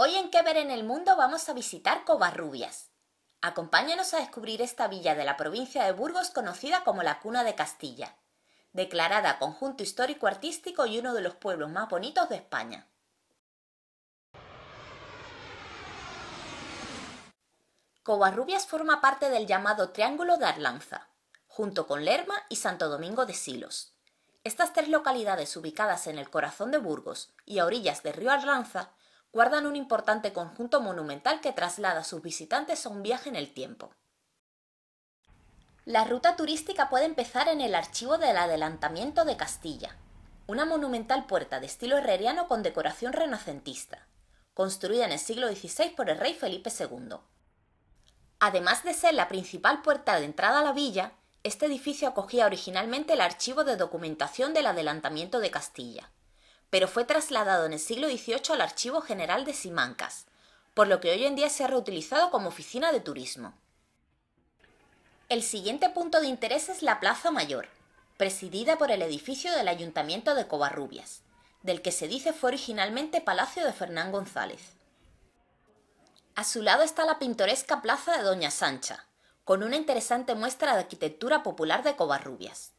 Hoy en Qué ver en el mundo vamos a visitar Covarrubias. Acompáñanos a descubrir esta villa de la provincia de Burgos conocida como la Cuna de Castilla, declarada conjunto histórico artístico y uno de los pueblos más bonitos de España. Covarrubias forma parte del llamado Triángulo de Arlanza, junto con Lerma y Santo Domingo de Silos. Estas tres localidades ubicadas en el corazón de Burgos y a orillas del río Arlanza guardan un importante conjunto monumental que traslada a sus visitantes a un viaje en el tiempo. La ruta turística puede empezar en el Archivo del Adelantamiento de Castilla, una monumental puerta de estilo herreriano con decoración renacentista, construida en el siglo XVI por el rey Felipe II. Además de ser la principal puerta de entrada a la villa, este edificio acogía originalmente el Archivo de Documentación del Adelantamiento de Castilla, pero fue trasladado en el siglo XVIII al Archivo General de Simancas, por lo que hoy en día se ha reutilizado como oficina de turismo. El siguiente punto de interés es la Plaza Mayor, presidida por el edificio del Ayuntamiento de Covarrubias, del que se dice fue originalmente Palacio de Fernán González. A su lado está la pintoresca Plaza de Doña Sancha, con una interesante muestra de arquitectura popular de Covarrubias,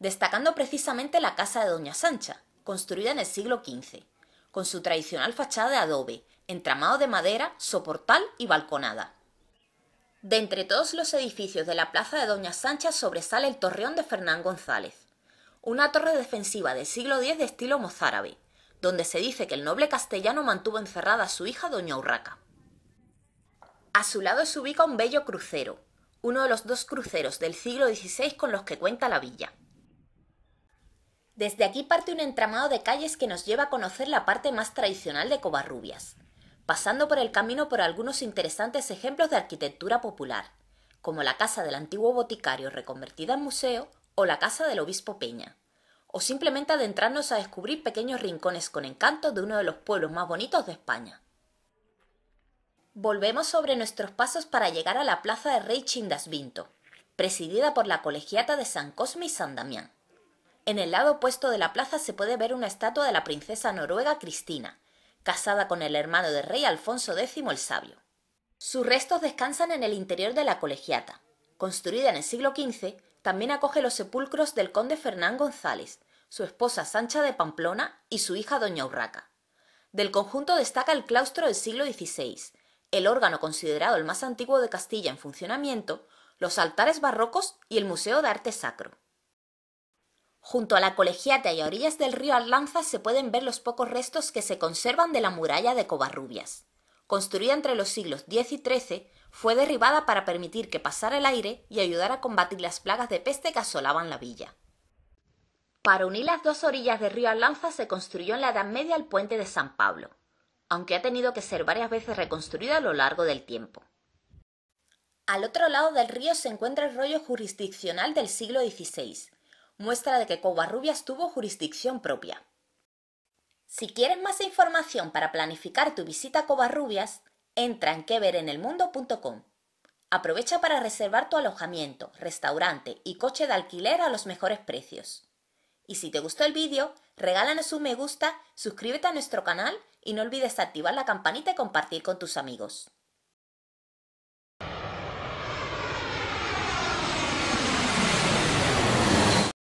destacando precisamente la Casa de Doña Sancha, construida en el siglo XV, con su tradicional fachada de adobe, entramado de madera, soportal y balconada. De entre todos los edificios de la plaza de Doña Sancha sobresale el torreón de Fernán González, una torre defensiva del siglo X de estilo mozárabe, donde se dice que el noble castellano mantuvo encerrada a su hija Doña Urraca. A su lado se ubica un bello crucero, uno de los dos cruceros del siglo XVI con los que cuenta la villa. Desde aquí parte un entramado de calles que nos lleva a conocer la parte más tradicional de Covarrubias, pasando por el camino por algunos interesantes ejemplos de arquitectura popular, como la casa del antiguo boticario reconvertida en museo o la casa del obispo Peña, o simplemente adentrarnos a descubrir pequeños rincones con encanto de uno de los pueblos más bonitos de España. Volvemos sobre nuestros pasos para llegar a la plaza de rey Chindasvinto, presidida por la colegiata de San Cosme y San Damián. En el lado opuesto de la plaza se puede ver una estatua de la princesa noruega Cristina, casada con el hermano del rey Alfonso X el Sabio. Sus restos descansan en el interior de la colegiata. Construida en el siglo XV, también acoge los sepulcros del conde Fernán González, su esposa Sancha de Pamplona y su hija Doña Urraca. Del conjunto destaca el claustro del siglo XVI, el órgano considerado el más antiguo de Castilla en funcionamiento, los altares barrocos y el Museo de Arte Sacro. Junto a la colegiata y a orillas del río Arlanza se pueden ver los pocos restos que se conservan de la muralla de Covarrubias. Construida entre los siglos X y XIII, fue derribada para permitir que pasara el aire y ayudar a combatir las plagas de peste que asolaban la villa. Para unir las dos orillas del río Arlanza se construyó en la Edad Media el puente de San Pablo, aunque ha tenido que ser varias veces reconstruido a lo largo del tiempo. Al otro lado del río se encuentra el rollo jurisdiccional del siglo XVI, muestra de que Covarrubias tuvo jurisdicción propia. Si quieres más información para planificar tu visita a Covarrubias, entra en queverenelmundo.com. Aprovecha para reservar tu alojamiento, restaurante y coche de alquiler a los mejores precios. Y si te gustó el vídeo, regálanos un me gusta, suscríbete a nuestro canal y no olvides activar la campanita y compartir con tus amigos.